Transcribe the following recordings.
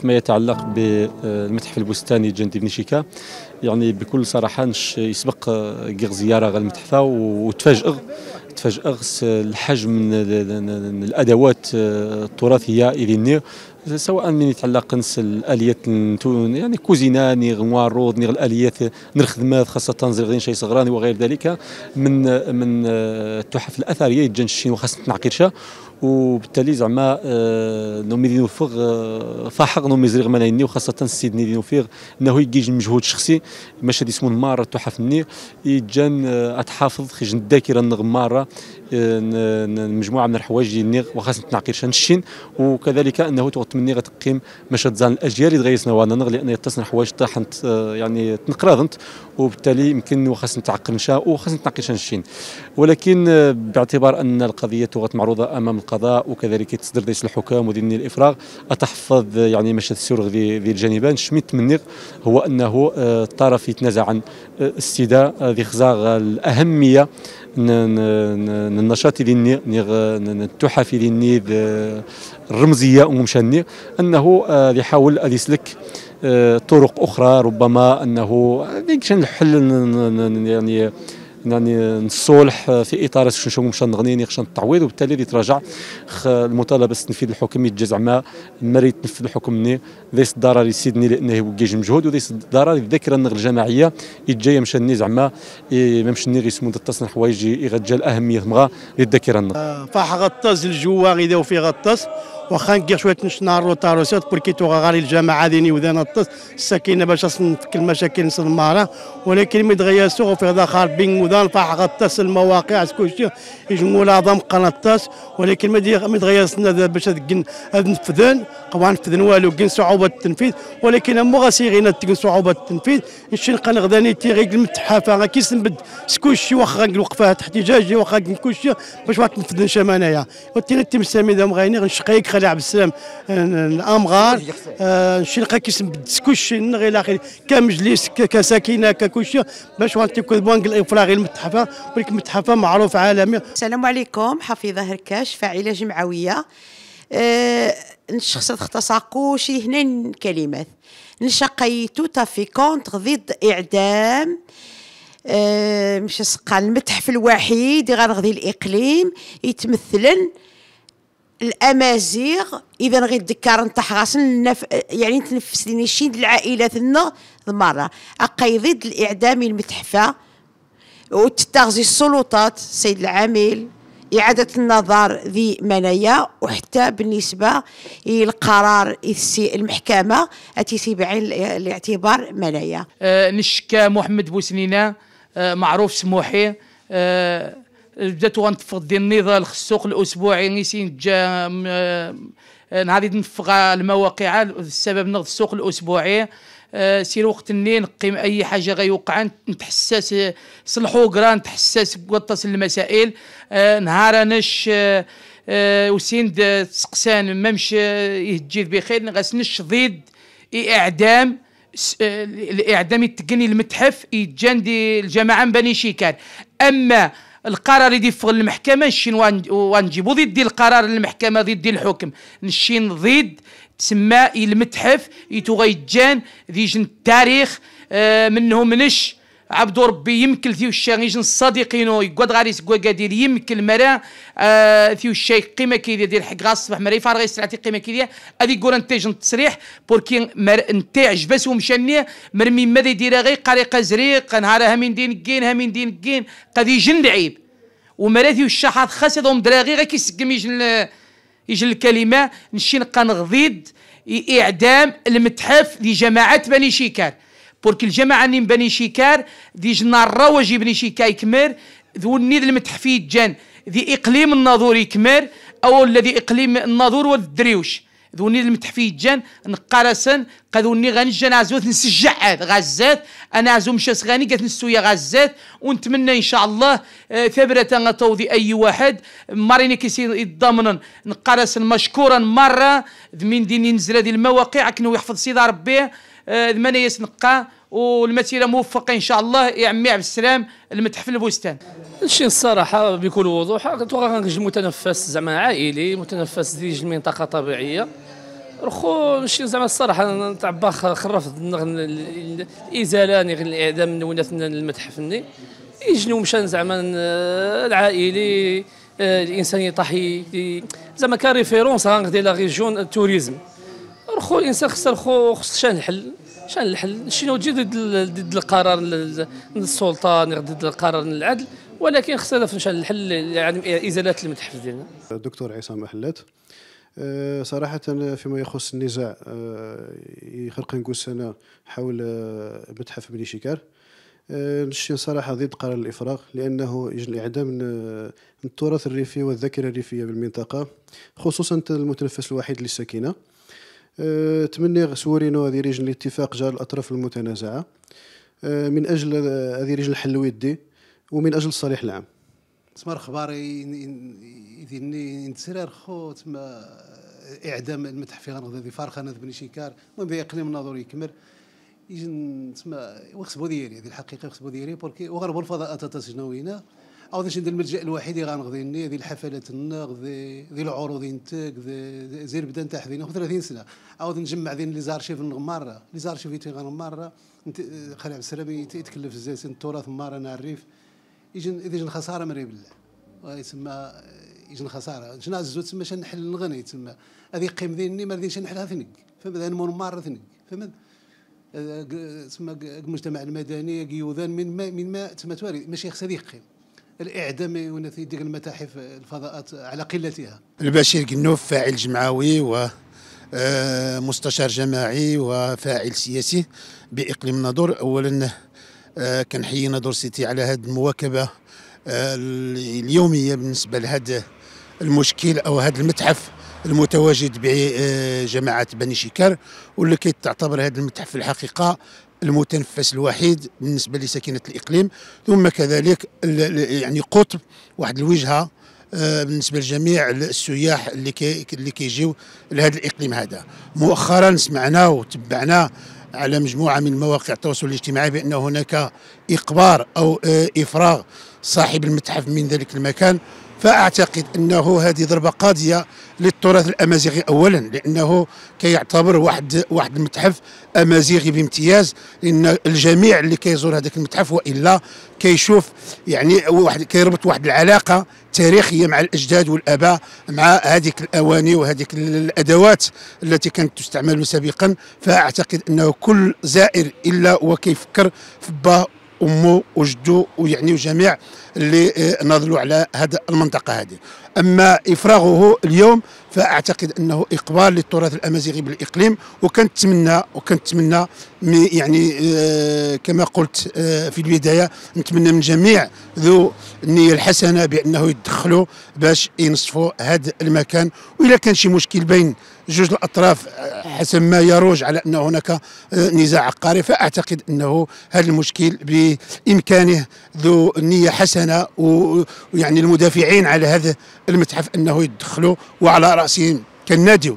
فيما يتعلق بالمتحف البستاني الجندي بن شيكا يعني بكل صراحه يسبق كيغ زياره غير المتحفه وتفاجئ تفاجئ الحجم من الادوات التراثيه اللي سواء من يتعلق نس الاليات يعني كوزينا نيغ موارود نيغ الاليات نيغ خدمات خاصه زرغين شي صغراني وغير ذلك من من التحف آه، الاثريه يتجن الشين وخاصه نعقيرشا وبالتالي زعما آه، نوميدي دينو آه، فاحق نومي زريغ مناني وخاصه السيد نيدي فيغ انه يجيج مجهود شخصي مشهد هادي اسمه مارة التحف مني يجان اتحافظ خرج الذاكره نغ مارة مجموعه من الحوايج نيغ وخاصه نعقيرشا نشين وكذلك انه كنتمنى غتقيم مشهد تزال الاجيال اللي غيسنا وننغ لان يتصنع حوايج طاحنت آه، يعني تنقراضنت وبالتالي يمكن وخاص نتعقل نشاء وخاص نتناقش نشين ولكن آه، باعتبار ان القضيه غات معروضه امام القضاء وكذلك تصدر رئيس الحكام وديني الافراغ اتحفظ آه، يعني مشهد السير ذي, ذي الجانبان شميت تمني هو انه الطرف يتنازع عن السيده ذي خزاغ الاهميه النشاط ديال التحف ديال الرمزيه ومشاني انه آه، يحاول يسلك آه، طرق اخرى ربما انه يمكن آه، الحل يعني يعني نصولح في اطار شنو مشان نغنيني خشان التعويض وبالتالي اللي تراجع المطالبه التنفيذ الحكمي يتجزع مع مريت يتنفذ الحكم مني ذيس الضرر سيدني لانه يوقيج مجهود وذيس الضرر الذكرى النغ الجماعيه يتجاي مشاني زعما ما غير غيسمو تتصل حوايج يغتجا الاهميه مغا للذاكره النغ فاح غطاز الجوا غيداو في غطاز واخا نكير شويه نشنار روتاروسيات بركي توغا غالي الجماعه ديني وذا نطس الساكنه باش نفك المشاكل نسمارة ولكن مي سوغ في هذا بين وذا نفاح غطس المواقع سكوشي يجمو لا ضم قنطاس ولكن مي سنا باش هذا نفذان قوان تدنوال وكين صعوبة التنفيذ ولكن أم غاسي غينا تكون صعوبة التنفيذ نشين قن غداني تي غيك المتحافة كي سنبد سكوشي واخا الوقفة احتجاجي واخا كلشي باش ما تنفذنش أنايا وتينا تمسامي ذا مغايني غنشقيك خالي عبد السلام آه، الأمغار آه، نشين قا كي سنبد سكوشي إلى آخره كمجلس كساكنة ككوشي باش تكون بوانك الإفراغي المتحفة ولكن المتحفة معروف عالمي السلام عليكم حفيظة هركاش فاعلة جمعوية آه، الشخص تختصاقو شي هنا الكلمات نشقي توتا في كونتر ضد إعدام أه مش قال المتحف الوحيد غادي الإقليم يتمثل الامازيغ اذا غير الذكر نتاع غاسن نف... يعني تنفس لي شي العائلات لنا مره اقي ضد الاعدام المتحفه وتتغزي السلطات السيد العامل إعادة النظر في منايا وحتى بالنسبة للقرار المحكمة التي بعين الاعتبار منايا أه نشكى محمد بوسنينة أه معروف سموحي أه بدات غنتفق ديال النضال السوق الاسبوعي نسين جا نهار آه، آه، نتفق المواقع السبب نغض السوق الاسبوعي آه، سير وقت اللي نقيم اي حاجه غيوقع نتحسس صلحو كرا نتحسس بوطاس المسائل آه، نهار نش آه، وسند سقسان ممش يهجيد بخير نغسنش ضد اعدام الاعدام يتقني المتحف يتجندي الجماعه بني شيكان اما القرار يدي في المحكمه نشين ونجيبو ضد القرار المحكمه ضد الحكم نشين ضد تسمى المتحف يتو غيتجان ذي جن التاريخ آه منهم منش عبد ربي يمكن ثيو الشاغيج الصديقينو يقعد غادي يقعد قادير يمكن المرا آه ثيو الشيخ قيمه كي يدير حق غا الصبح مرا يفارغ يسرع قيمه كي هذه انت نتاج التصريح بوركي انت جبس ومشاني مرمي ماذا يدير غير قريقه زريق نهار من دين كين من دين كين قد يجن لعيب ومرا ثيو حاط خاص هذوم دراغي غير كيسقم يجن يجن الكلمه نشي نبقى نغضيد اعدام المتحف لجماعه بني شيكار بوركي الجماعه اللي من بني شيكار دي جنا الروج بني شيكاي كمر ذو النيد المتحفي جان ذي اقليم الناظور كمير او الذي اقليم الناظور والدريوش ذو النيد المتحفي جان نقارسن قادو ني غنجان عزوث نسجع عاد غزات انا عزو مشاس غاني قالت نسوي غزات ونتمنى ان شاء الله آه، ثبرة غتوضي اي واحد ماريني كيسي يتضمن نقارسن مشكورا مره من ديني نزرا دي المواقع كنو يحفظ سيدة ربيه ثمانية آه، سنقا والمسيره موفقه ان شاء الله يا عمي عبد السلام المتحف البستان الشيء الصراحه بكل وضوح غنجد متنفس زعما عائلي متنفس ديال المنطقه طبيعيه رخو شي زعما الصراحه باخ خرفت الازاله نغ الاعدام المتحف المتحفني يجنو مشى زعما العائلي آه، الانسان يطحي زعما كان ريفيرونس غنغدي لا ريجيون توريزم رخو الانسان خص خو خص شان الحل شان الحل شنو تجي ضد ضد القرار السلطه ضد القرار العدل ولكن خصنا شان الحل يعني ازاله المتحف ديالنا الدكتور عصام احلات آه، صراحة فيما يخص النزاع آه، يخرق نقول سنة حول آه، متحف بني شكار نشتي صراحة ضد قرار الإفراغ لأنه يجل إعدام التراث الريفي والذاكرة الريفية بالمنطقة خصوصا المتنفس الوحيد للسكينة تمني سورينو هذه رجل الاتفاق جاء الأطراف المتنازعة آه، من أجل هذه رجل الحل ودي ومن أجل الصالح العام تسمى الاخبار يديني نتسرار خو تما اعدام المتحف في دي ذي انا بن شيكار المهم ذي اقليم الناظور يكمل يجن تسمى وخصبو ديالي هذه الحقيقه وخصبو ديالي بوركي وغربوا الفضاءات هنا او باش ندير الملجا الوحيد اللي غنغضي لنا ذي الحفلات لنا غذي ذي العروض انتك زير بدا نتاع حذينا 30 سنه عاود نجمع ذي لي زارشيف مره لي زارشيف تي مره خلع السلام يتكلف زيت التراث مره انا الريف يجي يجي الخساره مري بالله تسمى يجي الخساره شنا الزوت تسمى شنحل الغني تسمى هذه قيم ذيني ما ذيش نحلها ثنيك فهمت نمر مره ثنيك فهمت تسمى المجتمع المدني يوذان من ما من ما تسمى توالي ماشي خص هذه قيم الاعدام ونثي ديك المتاحف الفضاءات على قلتها البشير قنوف فاعل جمعوي و آه، مستشار جماعي وفاعل سياسي باقليم ناظور اولا آه، كنحيي ناظور سيتي على هذه المواكبه آه، اليوميه بالنسبه لهذا المشكل او هذا المتحف المتواجد بجماعه بني شكر واللي كيتعتبر هذا المتحف في الحقيقه المتنفس الوحيد بالنسبه لسكنه الاقليم ثم كذلك يعني قطب واحد الوجهه آه، بالنسبه لجميع السياح اللي كي اللي كيجيو لهذا الاقليم هذا مؤخرا سمعنا وتبعنا على مجموعه من مواقع التواصل الاجتماعي بان هناك اقبار او آه، افراغ صاحب المتحف من ذلك المكان فاعتقد انه هذه ضربه قاضيه للتراث الامازيغي اولا لانه كيعتبر واحد واحد المتحف امازيغي بامتياز لان الجميع اللي كيزور هذاك المتحف والا كيشوف يعني واحد كيربط واحد العلاقه تاريخيه مع الاجداد والاباء مع هذيك الاواني وهذيك الادوات التي كانت تستعمل سابقا فاعتقد انه كل زائر الا وكيفكر في باه امه وجده ويعني وجميع اللي آه، ناضلوا على هذا المنطقه هذه اما افراغه اليوم فاعتقد انه اقبال للتراث الامازيغي بالاقليم وكنتمنى وكنتمنى يعني آه، كما قلت آه، في البدايه نتمنى من جميع ذو النيه الحسنه بانه يتدخلوا باش ينصفوا هذا المكان واذا كان شي مشكل بين جوج الاطراف حسب ما يروج على ان هناك نزاع عقاري فاعتقد انه هذا المشكل بامكانه ذو نيه حسنه معانا ويعني المدافعين على هذا المتحف انه يدخلوا وعلى راسهم كناديو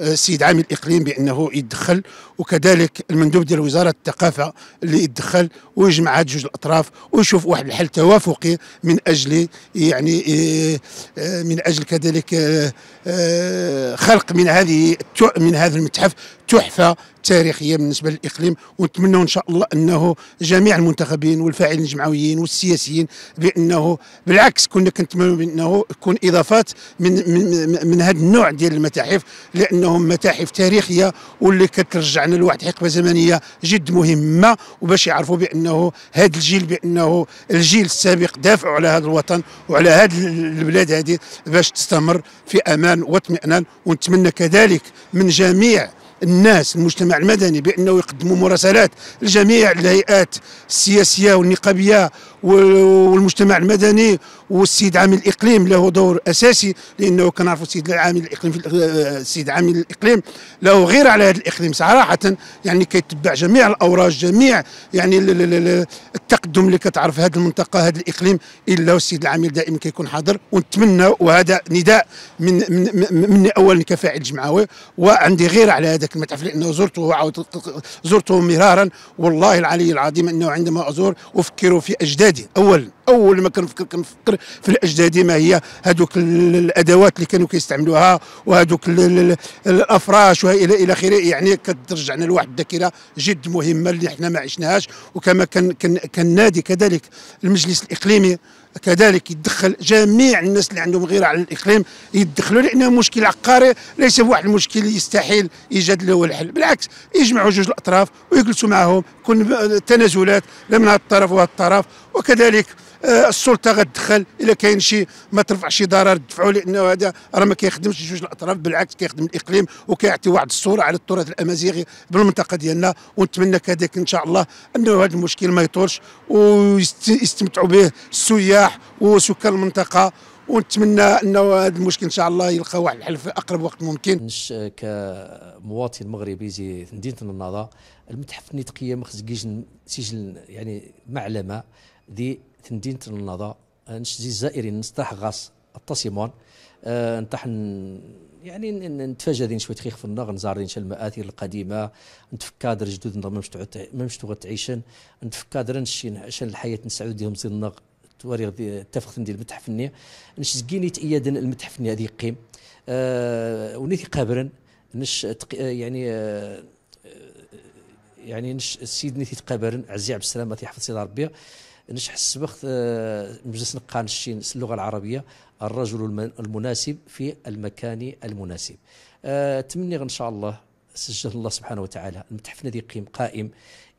آه، السيد عامل الاقليم بانه يدخل وكذلك المندوب ديال وزاره الثقافه اللي يتدخل ويجمع هاد جوج الاطراف ويشوف واحد الحل توافقي من اجل يعني إيه، إيه، من اجل كذلك إيه، خلق من هذه من هذا المتحف تحفه تاريخيه بالنسبه للاقليم ونتمنوا ان شاء الله انه جميع المنتخبين والفاعلين الجمعويين والسياسيين بانه بالعكس كنا كنتمنوا بانه يكون اضافات من من, من هذا النوع ديال المتاحف لانهم متاحف تاريخيه واللي كترجعنا عندنا الواحد حقبه زمنيه جد مهمه وباش يعرفوا بانه هذا الجيل بانه الجيل السابق دافعوا على هذا الوطن وعلى هذه البلاد هذه باش تستمر في امان واطمئنان ونتمنى كذلك من جميع الناس المجتمع المدني بانه يقدموا مراسلات لجميع الهيئات السياسيه والنقابيه والمجتمع المدني والسيد عامل الاقليم له دور اساسي لانه كنعرفوا السيد عامل الاقليم في آه، السيد عامل الاقليم له غير على هذا الاقليم صراحه يعني كيتبع جميع الاوراج جميع يعني التقدم اللي كتعرف هذه المنطقه هذا الاقليم الا والسيد العامل دائما كيكون حاضر ونتمنى وهذا نداء من مني اولا كفاعل جمعوي وعندي غير على هذاك المتحف لانه زرته زرته مرارا والله العلي العظيم انه عندما ازور افكر في اجدادي اجدادي اولا اول ما كنفكر كنفكر في الاجدادي ما هي هذوك الادوات اللي كانوا كيستعملوها وهذوك الافراش والى الى اخره يعني كترجعنا لواحد الذاكره جد مهمه اللي حنا ما عشناهاش وكما كان كان كالنادي كذلك المجلس الاقليمي كذلك يدخل جميع الناس اللي عندهم غيره على الاقليم يدخلوا لانه مشكل عقاري ليس بواحد المشكل يستحيل ايجاد له الحل بالعكس يجمعوا جوج الاطراف ويجلسوا معهم كل تنازلات لا من هذا الطرف وهذا الطرف وكذلك آه، السلطه غتدخل الا كاين شي ما ترفع شي ضرر تدفعوا لانه هذا راه ما كيخدمش جوج الاطراف بالعكس كيخدم الاقليم وكيعطي واحد الصوره على التراث الامازيغي بالمنطقه ديالنا ونتمنى كذلك ان شاء الله انه هذا المشكل ما يطولش ويستمتعوا به السياح وسكان المنطقه ونتمنى انه هذا المشكل ان شاء الله يلقى واحد الحل في اقرب وقت ممكن كمواطن مغربي زي مدينه النهضه المتحف النيتقيه ما سجل يعني معلمه دي تندين النضا نشتي الزائرين نستاح غاص التصيمون أه نتاح يعني نتفاجا دين شويه تخيخ في النغ نزار المآثر القديمه نتفكادر جدود ما مش تغت تعيشن نتفكادر نشي شن الحياه نسعود ديهم زي النغ تواريخ تفخ ندير المتحف المتحف النية زكيني تأيادا المتحف النية هذه قيم أه ونيثي قابرا نش آه، يعني آه،, أه يعني نش السيد نيتي قابرا عزي عبد السلام يحفظ سيدي ربي نشحس بخت آه، مجلس نقان الشين اللغه العربيه الرجل المناسب في المكان المناسب آه، تمني ان شاء الله سجل الله سبحانه وتعالى المتحفنا ذي قيم قائم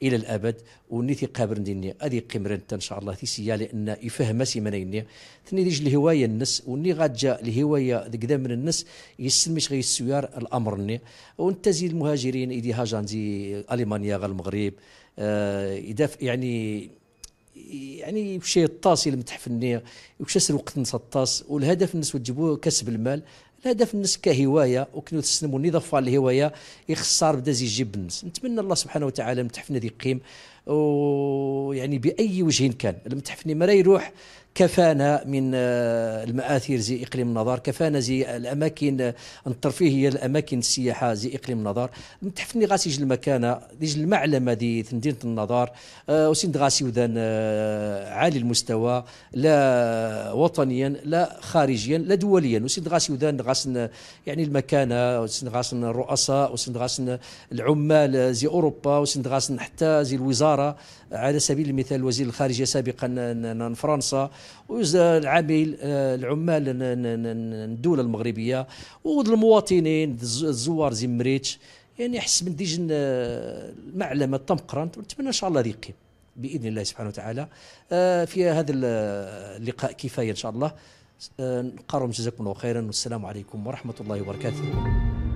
الى الابد ونيتي قابر ديني ادي قيم رنت ان شاء الله تي سيا لان يفهم سي منيني ثني ديج الهوايه النس وني غاتجا الهوايه ذكدا من النس يسلمش غير السيار الامر ني وانت زي المهاجرين ايدي هاجان زي المانيا غا المغرب آه يعني يعني يمشي الطاس الى متحف النير وكشاس الوقت نص الطاس والهدف الناس وتجيبوا كسب المال الهدف الناس كهوايه وكنا تسلموا النظافة الهوايه يخسر بدا يجيب الناس نتمنى الله سبحانه وتعالى متحفنا ذي قيم ويعني باي وجه كان المتحفني ما يروح كفانا من آه، المآثر زي إقليم النظار كفانا زي الأماكن الترفيهية الأماكن السياحة زي إقليم النظار متحفني غاسي جل المكانة ديج المعلمة دي مدينة النظار آه، وسند غاسي وذان آه، عالي المستوى لا وطنيا لا خارجيا لا دوليا وسند غاسي وذان غاسن يعني المكانة وسند غاسن الرؤساء وسند غاسن العمال زي أوروبا وسند غاسن حتى زي الوزارة على سبيل المثال وزير الخارجيه سابقا من فرنسا العامل آه، العمال الدوله المغربيه والمواطنين الزوار زمريتش يعني حس من ديج آه، المعلمه طمقرنت ونتمنى ان شاء الله ريقي باذن الله سبحانه وتعالى آه، في هذا اللقاء كفايه ان شاء الله نقرر جزاكم الله خيرا والسلام عليكم ورحمه الله وبركاته